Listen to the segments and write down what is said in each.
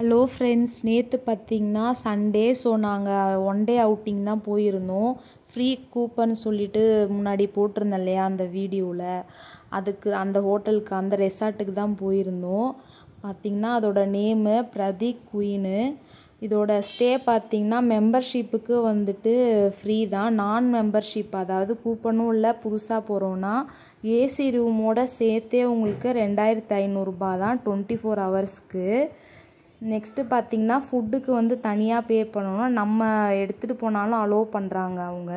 hello friends நேற்று பார்த்தீங்கன்னா Sunday so நாங்கள் ஒன் டே அவுட்டிங் தான் போயிருந்தோம் ஃப்ரீ கூப்பன் சொல்லிட்டு முன்னாடி போட்டிருந்தேன் இல்லையா அந்த வீடியோவில் அதுக்கு அந்த ஹோட்டலுக்கு அந்த ரெசார்ட்டுக்கு தான் போயிருந்தோம் பார்த்திங்கன்னா அதோட நேமு பிரதீக் குயின்னு இதோட ஸ்டே பார்த்திங்கன்னா மெம்பர்ஷிப்புக்கு வந்துட்டு ஃப்ரீ தான் நான் மெம்பர்ஷிப் அதாவது கூப்பனும் இல்லை புதுசாக போகிறோன்னா ஏசி ரூமோட சேர்த்தே உங்களுக்கு ரெண்டாயிரத்து ஐநூறுரூபா தான் டுவெண்ட்டி ஃபோர் ஹவர்ஸ்க்கு நெக்ஸ்ட்டு பார்த்திங்கன்னா ஃபுட்டுக்கு வந்து தனியாக பே பண்ணணும் நம்ம எடுத்துகிட்டு போனாலும் அலோவ் பண்ணுறாங்க அவங்க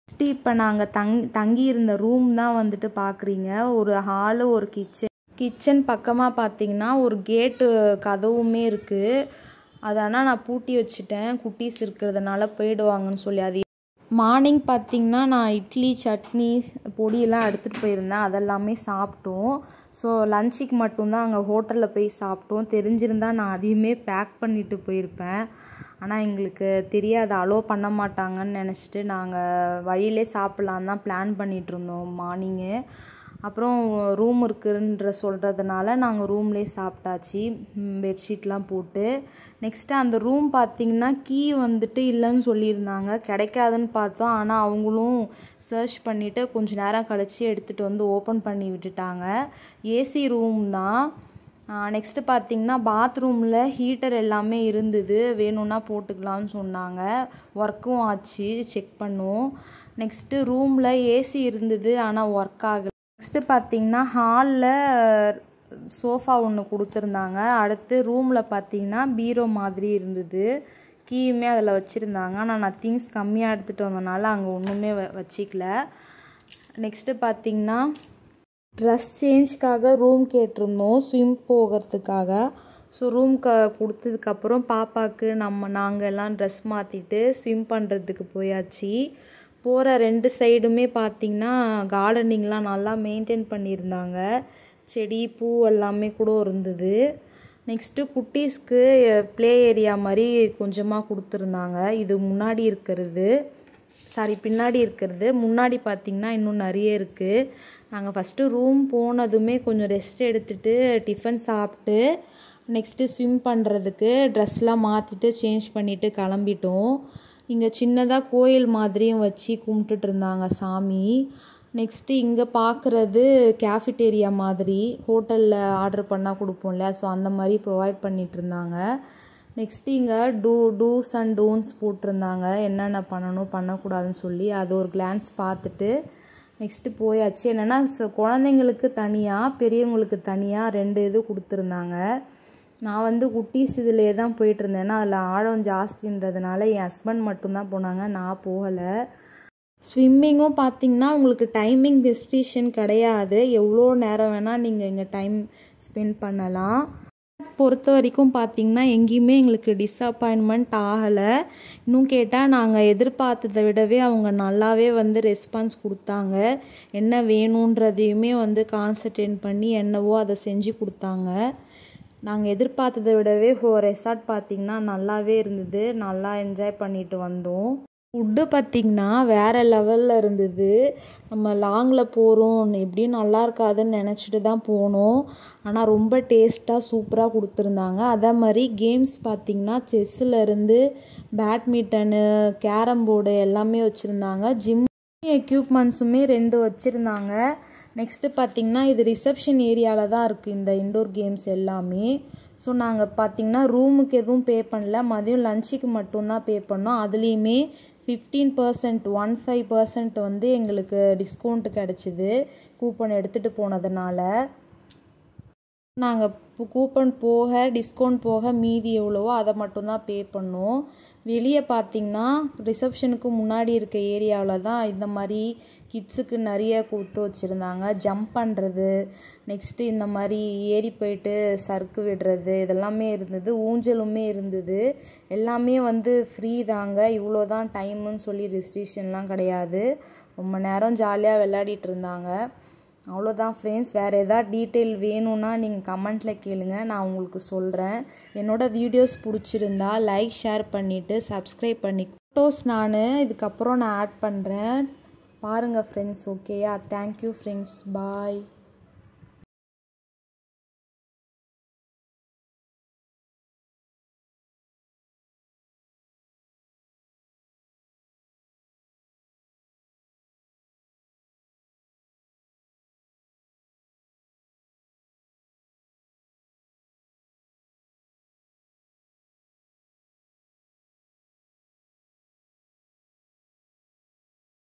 நெக்ஸ்ட்டு இப்போ நாங்கள் தங் தங்கி இருந்த ரூம் தான் வந்துட்டு பார்க்குறீங்க ஒரு ஹாலு ஒரு கிச்சன் கிச்சன் பக்கமாக பார்த்திங்கன்னா ஒரு கேட்டு கதவுமே இருக்குது அதனால் நான் பூட்டி வச்சுட்டேன் குட்டீஸ் இருக்கிறதுனால போயிடுவாங்கன்னு சொல்லி அது மார்னிங் பார்த்திங்கன்னா நான் இட்லி சட்னி பொடியெல்லாம் எடுத்துகிட்டு போயிருந்தேன் அதெல்லாமே சாப்பிட்டோம் ஸோ லஞ்சுக்கு மட்டும்தான் அங்கே ஹோட்டலில் போய் சாப்பிட்டோம் தெரிஞ்சிருந்தால் நான் அதையுமே பேக் பண்ணிட்டு போயிருப்பேன் ஆனால் எங்களுக்கு தெரியாது அலோவ் பண்ண மாட்டாங்கன்னு நினச்சிட்டு நாங்கள் வழியிலே சாப்பிட்லான் தான் பிளான் பண்ணிகிட்ருந்தோம் மார்னிங்கு அப்புறம் ரூம் இருக்குன்ற சொல்கிறதுனால நாங்கள் ரூம்லேயே சாப்பிட்டாச்சு பெட்ஷீட்லாம் போட்டு நெக்ஸ்ட்டு அந்த ரூம் பார்த்திங்கன்னா கீ வந்துட்டு இல்லைன்னு சொல்லியிருந்தாங்க கிடைக்காதுன்னு பார்த்தோம் ஆனால் அவங்களும் சர்ச் பண்ணிவிட்டு கொஞ்சம் நேரம் கழித்து எடுத்துகிட்டு வந்து ஓப்பன் பண்ணி விட்டுட்டாங்க ஏசி ரூம் தான் நெக்ஸ்ட்டு பார்த்திங்கன்னா பாத்ரூமில் ஹீட்டர் எல்லாமே இருந்தது வேணும்னா போட்டுக்கலாம்னு சொன்னாங்க ஒர்க்கும் ஆச்சு செக் பண்ணும் நெக்ஸ்ட்டு ரூமில் ஏசி இருந்தது ஆனால் ஒர்க் ஆகலை நெக்ஸ்ட்டு பார்த்தீங்கன்னா ஹாலில் சோஃபா ஒன்று கொடுத்துருந்தாங்க அடுத்து ரூமில் பார்த்தீங்கன்னா பீரோ மாதிரி இருந்தது கீயுமே அதில் வச்சுருந்தாங்க ஆனால் நான் திங்ஸ் கம்மியாக எடுத்துகிட்டு வந்தனால அங்கே ஒன்றுமே வ வச்சிக்கல நெக்ஸ்ட்டு பார்த்தீங்கன்னா ட்ரெஸ் சேஞ்ச்க்காக ரூம் கேட்டிருந்தோம் ஸ்விம் போகிறதுக்காக ஸோ ரூம் க கொடுத்ததுக்கப்புறம் பாப்பாவுக்கு நம்ம நாங்கள் எல்லாம் ட்ரெஸ் மாற்றிட்டு ஸ்விம் பண்ணுறதுக்கு போயாச்சு போகிற ரெண்டு சைடுமே பார்த்திங்கன்னா கார்டனிங்லாம் நல்லா மெயின்டைன் பண்ணியிருந்தாங்க செடி பூ எல்லாமே கூட இருந்தது நெக்ஸ்ட்டு குட்டீஸ்க்கு ப்ளே ஏரியா மாதிரி கொஞ்சமாக கொடுத்துருந்தாங்க இது முன்னாடி இருக்கிறது சாரி பின்னாடி இருக்கிறது முன்னாடி பார்த்திங்கன்னா இன்னும் நிறைய இருக்குது நாங்கள் ஃபஸ்ட்டு ரூம் போனதுமே கொஞ்சம் ரெஸ்ட் எடுத்துகிட்டு டிஃபன் சாப்பிட்டு நெக்ஸ்ட்டு ஸ்விம் பண்ணுறதுக்கு ட்ரெஸ்லாம் மாற்றிட்டு சேஞ்ச் பண்ணிவிட்டு கிளம்பிட்டோம் இங்கே சின்னதாக கோயில் மாதிரியும் வச்சு கும்பிட்டுட்டு இருந்தாங்க சாமி நெக்ஸ்ட்டு இங்கே பார்க்குறது கேஃபிட்டேரியா மாதிரி ஹோட்டலில் ஆர்டர் பண்ணால் கொடுப்போம்ல ஸோ அந்த மாதிரி ப்ரொவைட் பண்ணிகிட்டு இருந்தாங்க நெக்ஸ்ட்டு இங்கே டூ டூஸ் அண்ட் டோன்ஸ் போட்டிருந்தாங்க என்னென்ன பண்ணணும் பண்ணக்கூடாதுன்னு சொல்லி அது ஒரு கிளான்ஸ் பார்த்துட்டு நெக்ஸ்ட்டு போயாச்சு என்னென்னா குழந்தைங்களுக்கு தனியாக பெரியவங்களுக்கு தனியாக ரெண்டு இது கொடுத்துருந்தாங்க நான் வந்து குட்டீஸ் இதிலே தான் போயிட்டுருந்தேன்னா அதில் ஆழம் ஜாஸ்தின்றதுனால என் ஹஸ்பண்ட் மட்டும்தான் போனாங்க நான் போகலை ஸ்விம்மிங்கும் பார்த்திங்கன்னா உங்களுக்கு டைமிங் டெஸ்டிஷன் கிடையாது எவ்வளோ நேரம் வேணால் நீங்கள் இங்கே டைம் ஸ்பெண்ட் பண்ணலாம் பொறுத்த வரைக்கும் பார்த்திங்கன்னா எங்கேயுமே எங்களுக்கு டிஸப்பாயின்மெண்ட் ஆகலை இன்னும் கேட்டால் நாங்கள் எதிர்பார்த்ததை விடவே அவங்க நல்லாவே வந்து ரெஸ்பான்ஸ் கொடுத்தாங்க என்ன வேணுன்றதையுமே வந்து கான்சன்ட்ரேட் பண்ணி என்னவோ அதை செஞ்சு கொடுத்தாங்க நாங்கள் எதிர்பார்த்ததை விடவே ஹோ ரெசார்ட் பார்த்திங்கன்னா நல்லாவே இருந்தது நல்லா என்ஜாய் பண்ணிட்டு வந்தோம் ஃபுட்டு பார்த்திங்கன்னா வேறு லெவலில் இருந்தது நம்ம லாங்கில் போகிறோம் எப்படியும் நல்லா இருக்காதுன்னு நினச்சிட்டு தான் போனோம் ஆனால் ரொம்ப டேஸ்ட்டாக சூப்பராக கொடுத்துருந்தாங்க அதே மாதிரி கேம்ஸ் பார்த்திங்கன்னா இருந்து பேட்மிட்டனு கேரம் போர்டு எல்லாமே வச்சுருந்தாங்க ஜிம் எக்யூப்மெண்ட்ஸுமே ரெண்டு வச்சுருந்தாங்க நெக்ஸ்ட்டு பார்த்தீங்கன்னா இது ரிசப்ஷன் ஏரியாவில் தான் இருக்குது இந்த இன்டோர் கேம்ஸ் எல்லாமே ஸோ நாங்கள் பார்த்திங்கன்னா ரூமுக்கு எதுவும் பே பண்ணல மதியம் லஞ்சுக்கு மட்டும்தான் பே பண்ணோம் அதுலேயுமே fifteen percent one five percent வந்து எங்களுக்கு டிஸ்கவுண்ட் கிடச்சிது கூப்பன் எடுத்துகிட்டு போனதுனால நாங்கள் கூப்பன் போக டிஸ்கவுண்ட் போக மீதி எவ்வளவோ அதை மட்டும்தான் பே பண்ணோம் வெளியே பார்த்திங்கன்னா ரிசப்ஷனுக்கு முன்னாடி இருக்க ஏரியாவில் தான் இந்த மாதிரி கிட்ஸுக்கு நிறைய கொடுத்து வச்சுருந்தாங்க ஜம்ப் பண்ணுறது நெக்ஸ்ட்டு இந்த மாதிரி ஏறி போயிட்டு சர்க்கு விடுறது இதெல்லாமே இருந்தது ஊஞ்சலுமே இருந்தது எல்லாமே வந்து ஃப்ரீ தாங்க இவ்வளோ தான் டைமுன்னு சொல்லி ரிஸ்ட்ரிக்ஷன்லாம் கிடையாது ரொம்ப நேரம் ஜாலியாக விளையாடிட்டு இருந்தாங்க அவ்வளோதான் ஃப்ரெண்ட்ஸ் வேறு எதாவது டீட்டெயில் வேணும்னா நீங்கள் கமெண்ட்டில் கேளுங்கள் நான் உங்களுக்கு சொல்கிறேன் என்னோடய வீடியோஸ் பிடிச்சிருந்தா லைக் ஷேர் பண்ணிவிட்டு சப்ஸ்கிரைப் பண்ணி ஃபோட்டோஸ் நான் இதுக்கப்புறம் நான் ஆட் பண்ணுறேன் பாருங்கள் ஃப்ரெண்ட்ஸ் ஓகேயா தேங்க்யூ ஃப்ரெண்ட்ஸ் பாய்